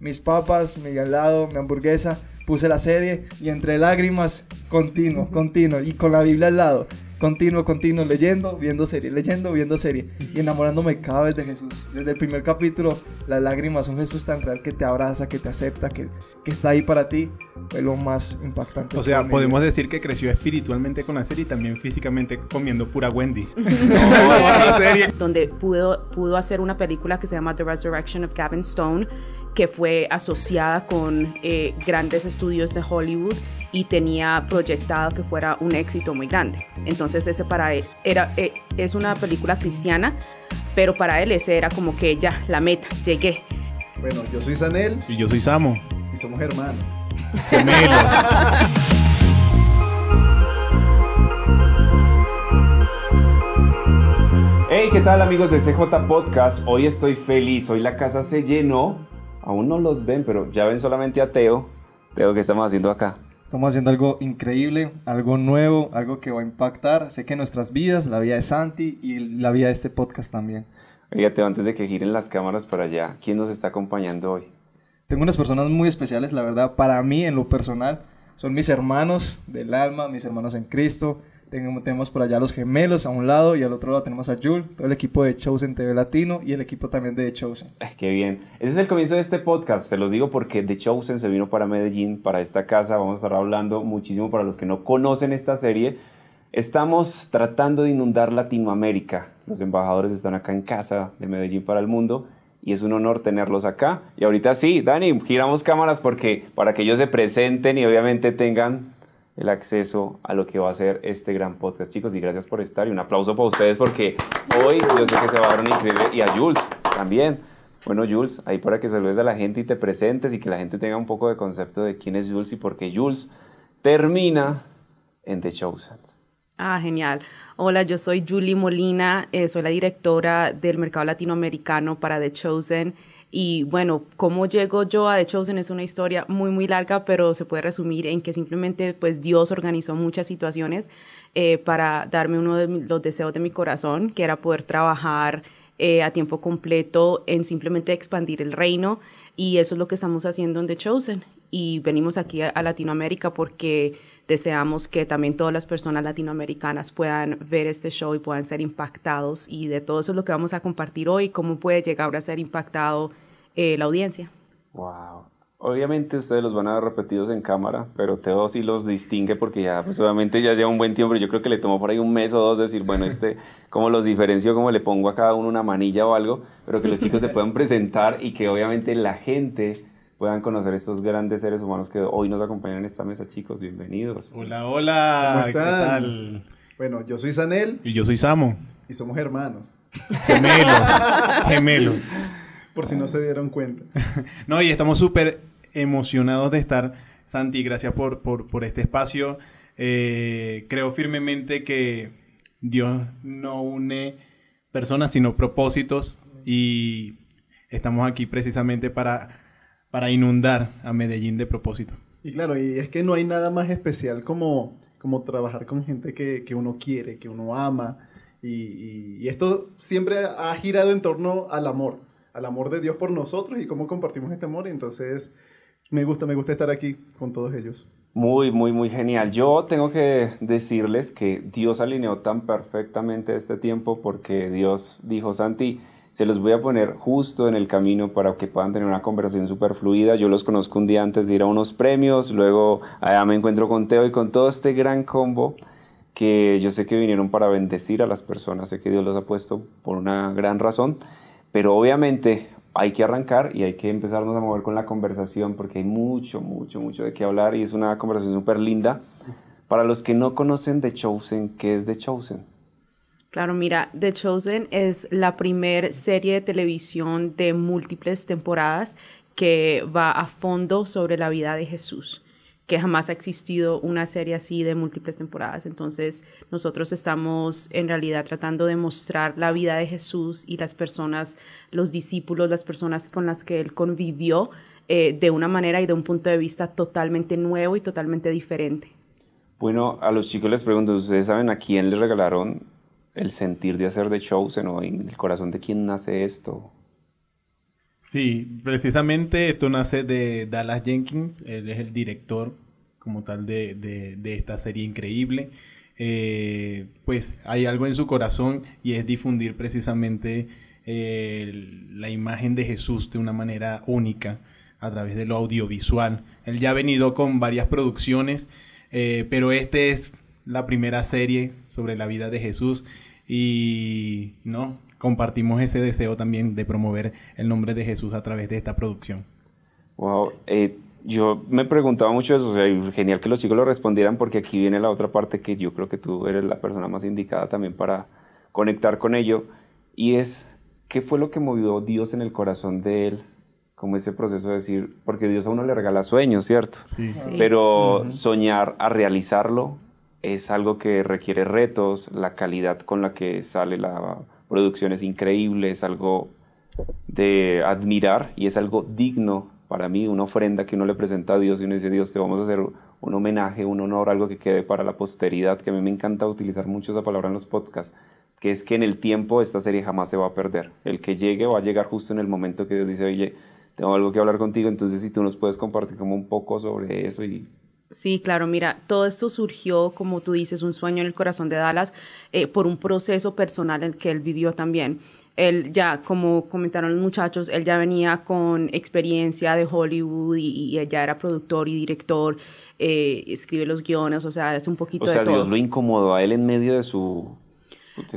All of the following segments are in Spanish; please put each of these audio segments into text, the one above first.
mis papas, mi helado, mi hamburguesa, puse la serie y entre lágrimas, continuo, continuo, y con la Biblia al lado, continuo, continuo, leyendo, viendo serie, leyendo, viendo serie, y enamorándome cada vez de Jesús. Desde el primer capítulo, las lágrimas, un Jesús tan real que te abraza, que te acepta, que, está ahí para ti, fue lo más impactante. O sea, podemos decir que creció espiritualmente con la serie y también físicamente comiendo pura Wendy. Donde pudo, pudo hacer una película que se llama The Resurrection of Gavin Stone que fue asociada con eh, grandes estudios de Hollywood y tenía proyectado que fuera un éxito muy grande. Entonces ese para él e, era, e, es una película cristiana, pero para él ese era como que ya la meta, llegué. Bueno, yo soy Sanel. Y yo soy Samo. Y somos hermanos. Gemelos. Hey, ¿qué tal amigos de CJ Podcast? Hoy estoy feliz, hoy la casa se llenó aún no los ven, pero ya ven solamente a Teo. Teo, ¿qué estamos haciendo acá? Estamos haciendo algo increíble, algo nuevo, algo que va a impactar. Sé que nuestras vidas, la vida de Santi y la vida de este podcast también. Oiga, Teo, antes de que giren las cámaras para allá, ¿quién nos está acompañando hoy? Tengo unas personas muy especiales, la verdad, para mí en lo personal. Son mis hermanos del alma, mis hermanos en Cristo, tenemos, por allá a los gemelos a un lado y al otro lado tenemos a Jul, todo el equipo de Chosen TV Latino y el equipo también de The Chosen. qué bien. Ese es el comienzo de este podcast, se los digo porque de Chosen se vino para Medellín, para esta casa. Vamos a estar hablando muchísimo para los que no conocen esta serie. Estamos tratando de inundar Latinoamérica. Los embajadores están acá en casa de Medellín para el mundo y es un honor tenerlos acá. Y ahorita sí, Dani, giramos cámaras porque para que ellos se presenten y obviamente tengan el acceso a lo que va a ser este gran podcast, chicos. Y gracias por estar. Y un aplauso para ustedes porque hoy yo sé que se va a dar un increíble. Y a Jules también. Bueno, Jules, ahí para que saludes a la gente y te presentes y que la gente tenga un poco de concepto de quién es Jules y por qué Jules termina en The Chosen. Ah, genial. Hola, yo soy Julie Molina, eh, soy la directora del mercado latinoamericano para The Chosen y bueno, cómo llego yo a The Chosen es una historia muy, muy larga, pero se puede resumir en que simplemente pues Dios organizó muchas situaciones eh, para darme uno de los deseos de mi corazón, que era poder trabajar eh, a tiempo completo en simplemente expandir el reino. Y eso es lo que estamos haciendo en The Chosen. Y venimos aquí a, a Latinoamérica porque Deseamos que también todas las personas latinoamericanas puedan ver este show y puedan ser impactados y de todo eso es lo que vamos a compartir hoy, cómo puede llegar a ser impactado eh, la audiencia. Wow. Obviamente ustedes los van a ver repetidos en cámara, pero Teo sí los distingue porque ya, pues obviamente ya lleva un buen tiempo, yo creo que le tomó por ahí un mes o dos decir, bueno, este, cómo los diferencio, cómo le pongo a cada uno una manilla o algo, pero que los chicos se puedan presentar y que obviamente la gente puedan conocer estos grandes seres humanos que hoy nos acompañan en esta mesa, chicos. Bienvenidos. Hola, hola. ¿Cómo están? Bueno, yo soy Sanel. Y yo soy Samo. Y somos hermanos. Gemelos. Gemelos. Por si no se dieron cuenta. no, y estamos súper emocionados de estar. Santi, gracias por, por, este espacio. Eh, creo firmemente que Dios no une personas, sino propósitos. Y estamos aquí precisamente para para inundar a Medellín de propósito. Y claro, y es que no hay nada más especial como, como trabajar con gente que, uno quiere, que uno ama. Y, y, esto siempre ha girado en torno al amor, al amor de Dios por nosotros y cómo compartimos este amor. Y entonces, me gusta, me gusta estar aquí con todos ellos. Muy, muy, muy genial. Yo tengo que decirles que Dios alineó tan perfectamente este tiempo porque Dios dijo, Santi, se los voy a poner justo en el camino para que puedan tener una conversación súper fluida. Yo los conozco un día antes de ir a unos premios, luego allá me encuentro con Teo y con todo este gran combo que yo sé que vinieron para bendecir a las personas, sé que Dios los ha puesto por una gran razón, pero obviamente hay que arrancar y hay que empezarnos a mover con la conversación porque hay mucho, mucho, mucho de qué hablar y es una conversación súper linda. Para los que no conocen de Chosen, ¿qué es de Chosen? Claro, mira, The Chosen es la primera serie de televisión de múltiples temporadas que va a fondo sobre la vida de Jesús, que jamás ha existido una serie así de múltiples temporadas. Entonces, nosotros estamos en realidad tratando de mostrar la vida de Jesús y las personas, los discípulos, las personas con las que él convivió eh, de una manera y de un punto de vista totalmente nuevo y totalmente diferente. Bueno, a los chicos les pregunto, ¿ustedes saben a quién le regalaron el sentir de hacer de shows, ¿no? en el corazón de quién nace esto? Sí, precisamente esto nace de Dallas Jenkins, él es el director como tal de, esta serie increíble. Eh, pues hay algo en su corazón y es difundir precisamente eh, la imagen de Jesús de una manera única a través de lo audiovisual. Él ya ha venido con varias producciones, eh, pero este es la primera serie sobre la vida de Jesús y no compartimos ese deseo también de promover el nombre de Jesús a través de esta producción. Wow, eh, yo me preguntaba mucho eso, o sea, genial que los chicos lo respondieran porque aquí viene la otra parte que yo creo que tú eres la persona más indicada también para conectar con ello y es qué fue lo que movió Dios en el corazón de él como ese proceso de decir, porque Dios a uno le regala sueños, ¿cierto? Sí. Sí. Pero soñar a realizarlo, es algo que requiere retos, la calidad con la que sale la producción es increíble, es algo de admirar y es algo digno para mí, una ofrenda que uno le presenta a Dios y uno dice, Dios, te vamos a hacer un homenaje, un honor, algo que quede para la posteridad, que a mí me encanta utilizar mucho esa palabra en los podcasts, que es que en el tiempo esta serie jamás se va a perder. El que llegue va a llegar justo en el momento que Dios dice, oye, tengo algo que hablar contigo, entonces si tú nos puedes compartir como un poco sobre eso y Sí, claro, mira, todo esto surgió, como tú dices, un sueño en el corazón de Dallas eh, por un proceso personal en el que él vivió también. Él ya, como comentaron los muchachos, él ya venía con experiencia de Hollywood y, ya era productor y director, eh, escribe los guiones, o sea, es un poquito de todo. O sea, Dios lo incomodó a él en medio de su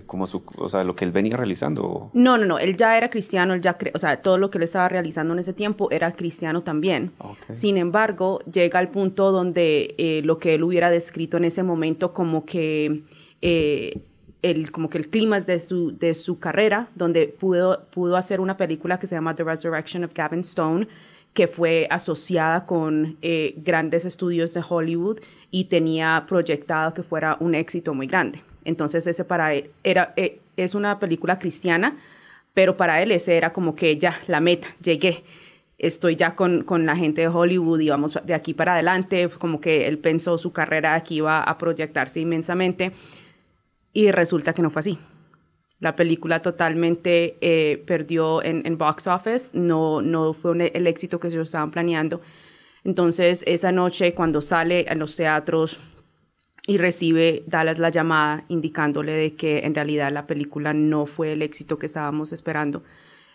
como sea, lo que él venía realizando. No, no, no, él ya era cristiano, él ya o sea, todo lo que él estaba realizando en ese tiempo era cristiano también. Ah, Sin embargo, llega al punto donde eh, lo que él hubiera descrito en ese momento como que eh, el, como que el clima de su, de su carrera, donde pudo, pudo hacer una película que se llama The Resurrection of Gavin Stone, que fue asociada con eh, grandes estudios de Hollywood y tenía proyectado que fuera un éxito muy grande. Entonces ese para él era, eh, es una película cristiana, pero para él ese era como que ya la meta, llegué, estoy ya con, con la gente de Hollywood y vamos de aquí para adelante, como que él pensó su carrera aquí iba a proyectarse inmensamente y resulta que no fue así. La película totalmente eh, perdió en, en, box office, no, no fue e, el éxito que ellos estaban planeando. Entonces, esa noche cuando sale a los teatros, y recibe Dallas la llamada indicándole de que en realidad la película no fue el éxito que estábamos esperando.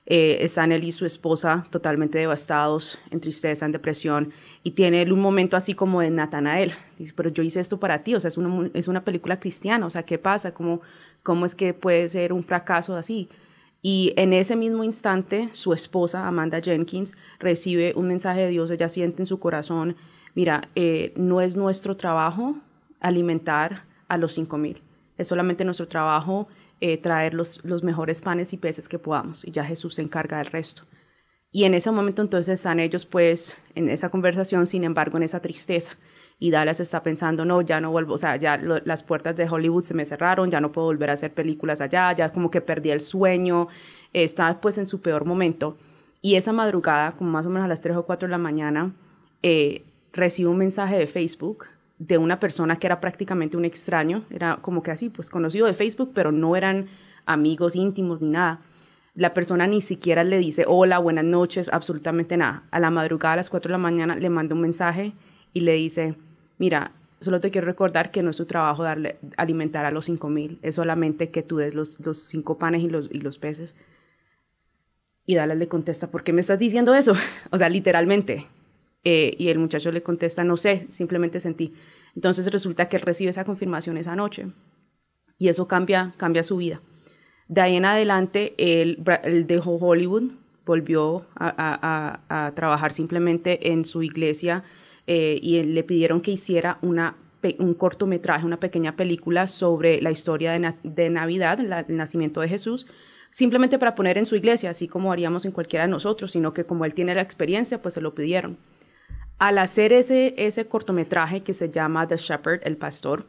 están eh, él y su esposa totalmente devastados, en tristeza, en depresión, y tiene un momento así como de Natanael. Dice, pero yo hice esto para ti, o sea, es una, es una película cristiana, o sea, ¿qué pasa? ¿Cómo, ¿Cómo es que puede ser un fracaso así? Y en ese mismo instante, su esposa, Amanda Jenkins, recibe un mensaje de Dios, ella siente en su corazón, mira, eh, no es nuestro trabajo alimentar a los 5.000. Es solamente nuestro trabajo eh, traer los, mejores panes y peces que podamos y ya Jesús se encarga del resto. Y en ese momento entonces están ellos pues en esa conversación, sin embargo en esa tristeza. Y Dallas está pensando, no, ya no vuelvo, o sea, ya las puertas de Hollywood se me cerraron, ya no puedo volver a hacer películas allá, ya como que perdí el sueño, está pues en su peor momento. Y esa madrugada, como más o menos a las 3 o 4 de la mañana, eh, recibo un mensaje de Facebook de una persona que era prácticamente un extraño, era como que así, pues conocido de Facebook, pero no eran amigos íntimos ni nada. La persona ni siquiera le dice hola, buenas noches, absolutamente nada. A la madrugada, a las 4 de la mañana, le manda un mensaje y le dice, mira, solo te quiero recordar que no es tu trabajo darle, alimentar a los mil, es solamente que tú des los, los cinco panes y los, y peces. Y dale le contesta, ¿por qué me estás diciendo eso? o sea, literalmente, eh, y el muchacho le contesta, no sé, simplemente sentí. Entonces resulta que recibe esa confirmación esa noche y eso cambia, cambia su vida. De ahí en adelante, él, dejó Hollywood, volvió a, trabajar simplemente en su iglesia eh, y le pidieron que hiciera un cortometraje, una pequeña película sobre la historia de, Navidad, el nacimiento de Jesús, simplemente para poner en su iglesia, así como haríamos en cualquiera de nosotros, sino que como él tiene la experiencia, pues se lo pidieron. Al hacer ese, cortometraje que se llama The Shepherd, el pastor,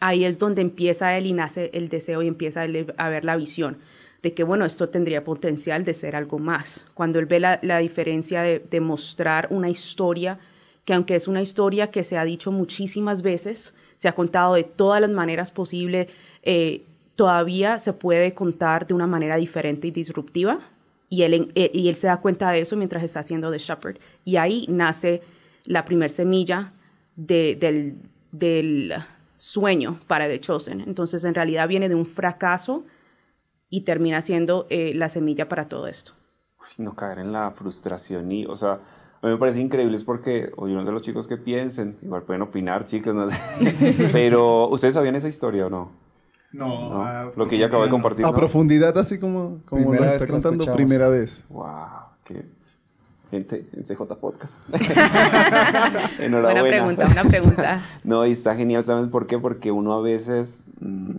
ahí es donde empieza él y nace el deseo y empieza a ver la visión de que, bueno, esto tendría potencial de ser algo más. Cuando él ve la, diferencia de, mostrar una historia, que aunque es una historia que se ha dicho muchísimas veces, se ha contado de todas las maneras posibles, eh, todavía se puede contar de una manera diferente y disruptiva, y él, eh, y él se da cuenta de eso mientras está haciendo The Shepherd. Y ahí nace la primer semilla de, del, del, sueño para The Chosen. Entonces, en realidad viene de un fracaso y termina siendo eh, la semilla para todo esto. no caer en la frustración y, o sea, a mí me parece increíble es porque, hoy uno de los chicos que piensen, igual pueden opinar, chicos, pero ustedes sabían esa historia o no? No, lo que ya acabo de compartir. A profundidad, así como, como primera primera vez. ¡Wow! ¡Qué gente en CJ Podcast! Enhorabuena. Una pregunta, una pregunta. no, y está genial, ¿saben por qué? Porque uno a veces, mm,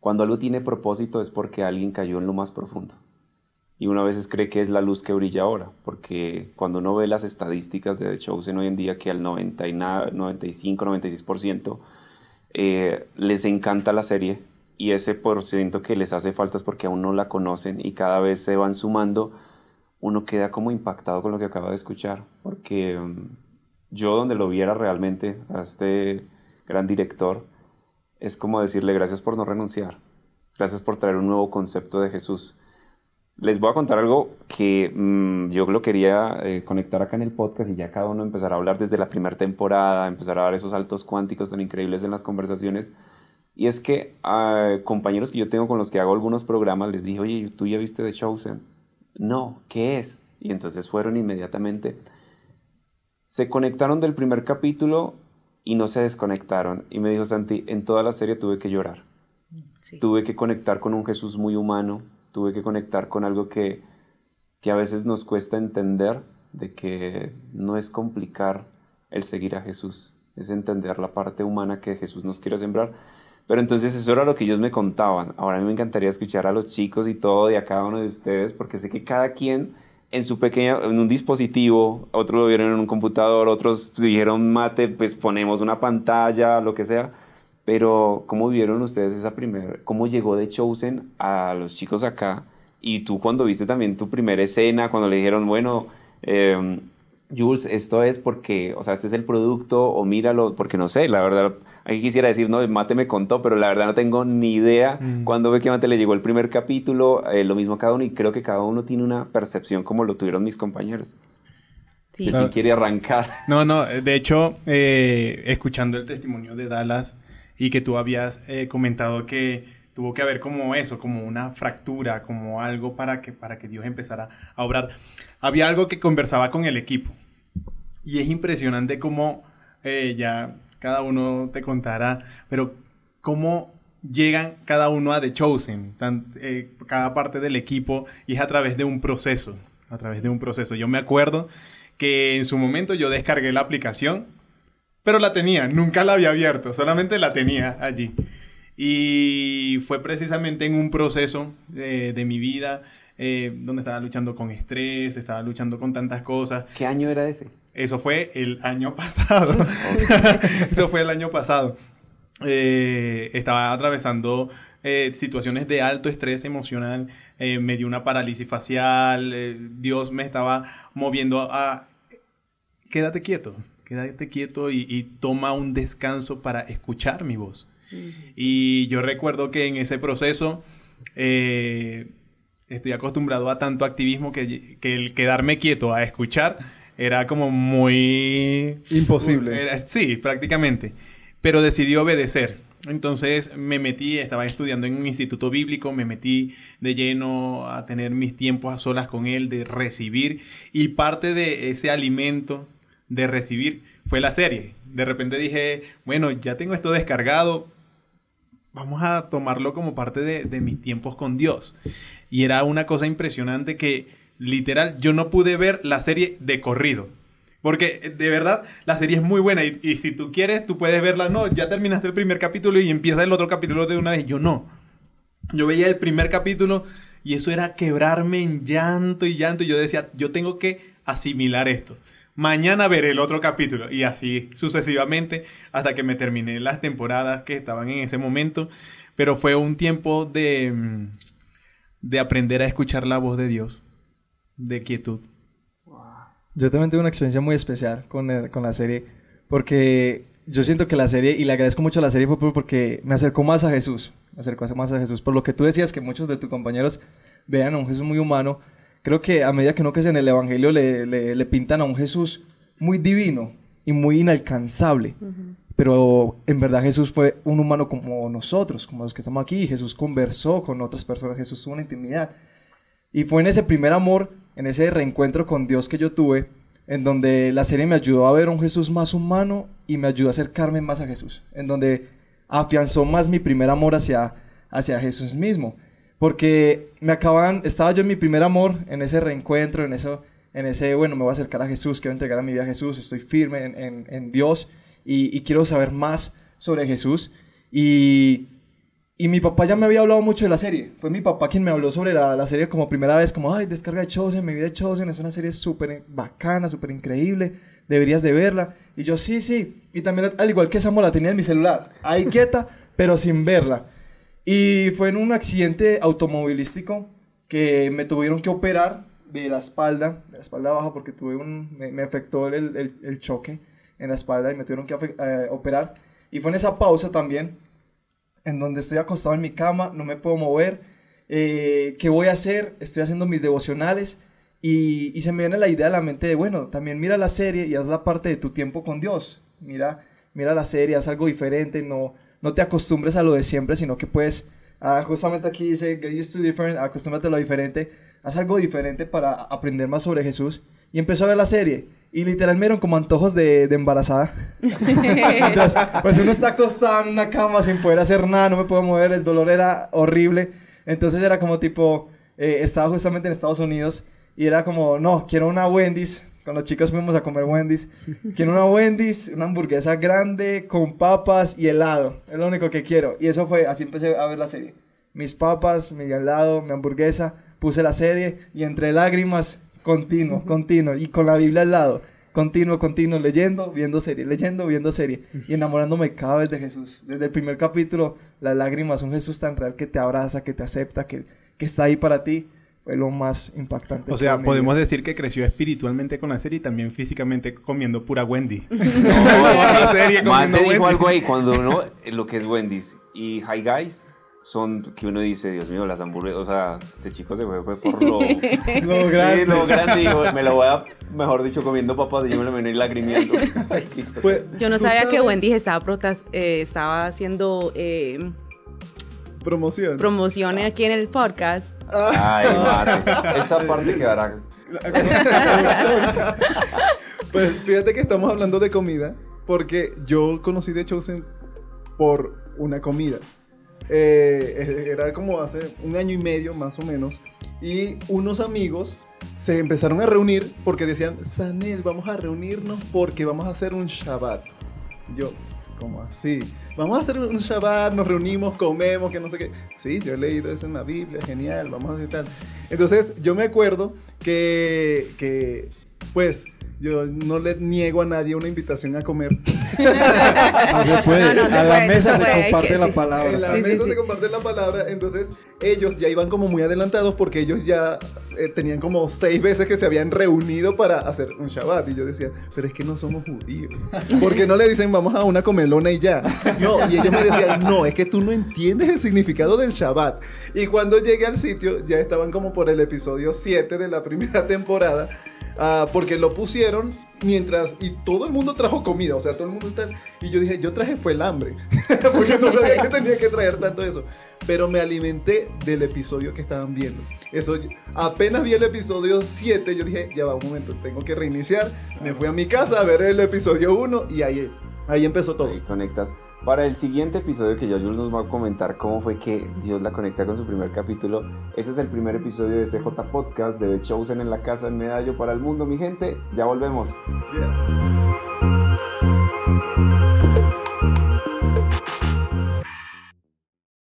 cuando algo tiene propósito, es porque alguien cayó en lo más profundo. Y uno a veces cree que es la luz que brilla ahora, porque cuando uno ve las estadísticas de The Chosen hoy en día, que al 95, 96% eh, les encanta la serie y ese por que les hace falta es porque aún no la conocen y cada vez se van sumando, uno queda como impactado con lo que acaba de escuchar, porque mm, yo donde lo viera realmente a este gran director, es como decirle gracias por no renunciar, gracias por traer un nuevo concepto de Jesús, les voy a contar algo que mm, yo lo quería eh, conectar acá en el podcast y ya cada uno empezar a hablar desde la primera temporada, empezar a dar esos saltos cuánticos tan increíbles en las conversaciones. Y es que a ah, compañeros que yo tengo con los que hago algunos programas les dije, oye, ¿tú ya viste de Chosen? No, ¿qué es? Y entonces fueron inmediatamente. Se conectaron del primer capítulo y no se desconectaron. Y me dijo Santi, en toda la serie tuve que llorar. Tuve que conectar con un Jesús muy humano tuve que conectar con algo que, a veces nos cuesta entender, de que no es complicar el seguir a Jesús, es entender la parte humana que Jesús nos quiere sembrar. Pero entonces eso era lo que ellos me contaban. Ahora a mí me encantaría escuchar a los chicos y todo de a cada uno de ustedes, porque sé que cada quien en su pequeña, en un dispositivo, otros lo vieron en un computador, otros dijeron mate, pues ponemos una pantalla, lo que sea pero, ¿cómo vieron ustedes esa primera, cómo llegó de Chosen a los chicos acá? Y tú cuando viste también tu primera escena, cuando le dijeron, bueno, em, Jules, esto es porque, o sea, este es el producto o míralo, porque no sé, la verdad, aquí quisiera decir, no, Mate me contó, pero la verdad no tengo ni idea. Mm. ...cuándo Cuando ve que Mate le llegó el primer capítulo, eh, lo mismo a cada uno y creo que cada uno tiene una percepción como lo tuvieron mis compañeros. Sí. si quiere arrancar. No, no, de hecho, eh, escuchando el testimonio de Dallas, y que tú habías eh, comentado que tuvo que haber como eso, como una fractura, como algo para que, para que Dios empezara a obrar. Había algo que conversaba con el equipo y es impresionante cómo eh, ya cada uno te contará, pero cómo llegan cada uno a The Chosen, eh, cada parte del equipo, y es a través de un proceso, a través de un proceso. Yo me acuerdo que en su momento yo descargué la aplicación pero la tenía, nunca la había abierto, solamente la tenía allí. Y fue precisamente en un proceso eh, de, mi vida eh, donde estaba luchando con estrés, estaba luchando con tantas cosas. ¿Qué año era ese? Eso fue el año pasado. Eso fue el año pasado. Eh, estaba atravesando situaciones de alto estrés emocional, me dio una parálisis facial, Dios me estaba moviendo a... Quédate quieto, quédate quieto y, toma un descanso para escuchar mi voz. Y yo recuerdo que en ese proceso eh, estoy acostumbrado a tanto activismo que, el quedarme quieto a escuchar era como muy... Imposible. sí, prácticamente. Pero decidí obedecer. Entonces me metí, estaba estudiando en un instituto bíblico, me metí de lleno a tener mis tiempos a solas con él, de recibir. Y parte de ese alimento de recibir fue la serie. De repente dije, bueno, ya tengo esto descargado, vamos a tomarlo como parte de, mis tiempos con Dios. Y era una cosa impresionante que literal yo no pude ver la serie de corrido. Porque eh, de verdad la serie es muy buena y, y, si tú quieres tú puedes verla. No, ya terminaste el primer capítulo y empieza el otro capítulo de una vez. Yo no. Yo veía el primer capítulo y eso era quebrarme en llanto y llanto y yo decía, yo tengo que asimilar esto mañana veré el otro capítulo. Y así sucesivamente hasta que me terminé las temporadas que estaban en ese momento. Pero fue un tiempo de, mm, de aprender a escuchar la voz de Dios, de quietud. Yo también tuve una experiencia muy especial con, la serie, porque yo siento que la serie, y le agradezco mucho la serie porque me acercó más a Jesús, me acercó más a Jesús, por lo que tú decías que muchos de tus compañeros vean a un Jesús muy humano, creo que a medida que uno crece en el Evangelio le, pintan a un Jesús muy divino y muy inalcanzable. Pero en verdad Jesús fue un humano como nosotros, como los que estamos aquí. Jesús conversó con otras personas, Jesús tuvo una intimidad. Y fue en ese primer amor, en ese reencuentro con Dios que yo tuve, en donde la serie me ayudó a ver un Jesús más humano y me ayudó a acercarme más a Jesús, en donde afianzó más mi primer amor hacia, hacia Jesús mismo. Porque me acaban, estaba yo en mi primer amor, en ese reencuentro, en eso, en ese, bueno, me voy a acercar a Jesús, quiero entregar a mi vida a Jesús, estoy firme en, Dios y, quiero saber más sobre Jesús. Y, mi papá ya me había hablado mucho de la serie. Fue mi papá quien me habló sobre la, serie como primera vez, como, ay, descarga de Chosen, mi vida de Chosen, es una serie súper bacana, súper increíble, deberías de verla. Y yo, sí, sí. Y también, al igual que esa la tenía en mi celular, ahí quieta, pero sin verla. Y fue en un accidente automovilístico que me tuvieron que operar de la espalda, de la espalda baja, porque tuve un, me, afectó el, el, choque en la espalda y me tuvieron que eh, operar. Y fue en esa pausa también, en donde estoy acostado en mi cama, no me puedo mover. Eh, ¿Qué voy a hacer? Estoy haciendo mis devocionales y, y se me viene la idea a la mente de, bueno, también mira la serie y haz la parte de tu tiempo con Dios. Mira, mira la serie, haz algo diferente, no, no te acostumbres a lo de siempre, sino que puedes, ah, justamente aquí dice, get used to different, acostúmbrate a lo diferente, haz algo diferente para aprender más sobre Jesús. Y empezó a ver la serie. Y literal me dieron como antojos de, embarazada. Entonces, pues uno está acostado en una cama sin poder hacer nada, no me puedo mover, el dolor era horrible. Entonces era como tipo, eh, estaba justamente en Estados Unidos y era como, no, quiero una Wendy's con los chicos fuimos a comer Wendy's. Quiero una Wendy's, una hamburguesa grande con papas y helado. Es lo único que quiero. Y eso fue, así empecé a ver la serie. Mis papas, mi helado, mi hamburguesa. Puse la serie y entre lágrimas, continuo, continuo. Y con la Biblia al lado. Continuo, continuo, leyendo, viendo serie, leyendo, viendo serie. Y enamorándome cada vez de Jesús. Desde el primer capítulo, las lágrimas, un Jesús tan real que te abraza, que te acepta, que, que está ahí para ti fue lo más impactante. O sea, podemos decir que creció espiritualmente con la serie y también físicamente comiendo pura Wendy. no, la serie comiendo Wendy. Dijo algo ahí, cuando uno, lo que es Wendy's y Hi Guys son que uno dice, Dios mío, las hamburguesas, o sea, este chico se fue, por lo, lo grande. lo grande me lo voy a, mejor dicho, comiendo papas y yo me lo vengo y lagrimeando. yo no sabía que Wendy estaba, eh, estaba haciendo... Eh, Promoción. promociones aquí en el podcast. Ay, ah. Esa parte quedará. pues fíjate que estamos hablando de comida, porque yo conocí de Chosen por una comida. Eh, era como hace un año y medio más o menos. Y unos amigos se empezaron a reunir porque decían, Sanel, vamos a reunirnos porque vamos a hacer un Shabbat. Yo, como así? vamos a hacer un Shabbat, nos reunimos, comemos, que no sé qué. Sí, yo he leído eso en la Biblia, genial, vamos a hacer tal. Entonces, yo me acuerdo que, pues, yo no le niego a nadie una invitación a comer. a la mesa se, comparte la palabra. En la mesa se comparte la palabra. Entonces, ellos ya iban como muy adelantados porque ellos ya eh, tenían como seis veces que se habían reunido para hacer un Shabbat. Y yo decía, pero es que no somos judíos. ¿Por qué no le dicen vamos a una comelona y ya. y ellos me decían, no, es que tú no entiendes el significado del Shabbat. Y cuando llegué al sitio, ya estaban como por el episodio 7 de la primera temporada Ah, porque lo pusieron mientras y todo el mundo trajo comida, o sea, todo el mundo tal y yo dije, yo traje fue el hambre, porque no sabía que tenía que traer tanto eso, pero me alimenté del episodio que estaban viendo. Eso apenas vi el episodio 7, yo dije, ya va un momento, tengo que reiniciar. Me fui a mi casa a ver el episodio 1 y ahí ahí empezó todo. Ahí conectas para el siguiente episodio que ya Jules nos va a comentar cómo fue que Dios la conecta con su primer capítulo, ese es el primer episodio de CJ Podcast de The Chosen en la casa en Medallo para el mundo, mi gente. Ya volvemos.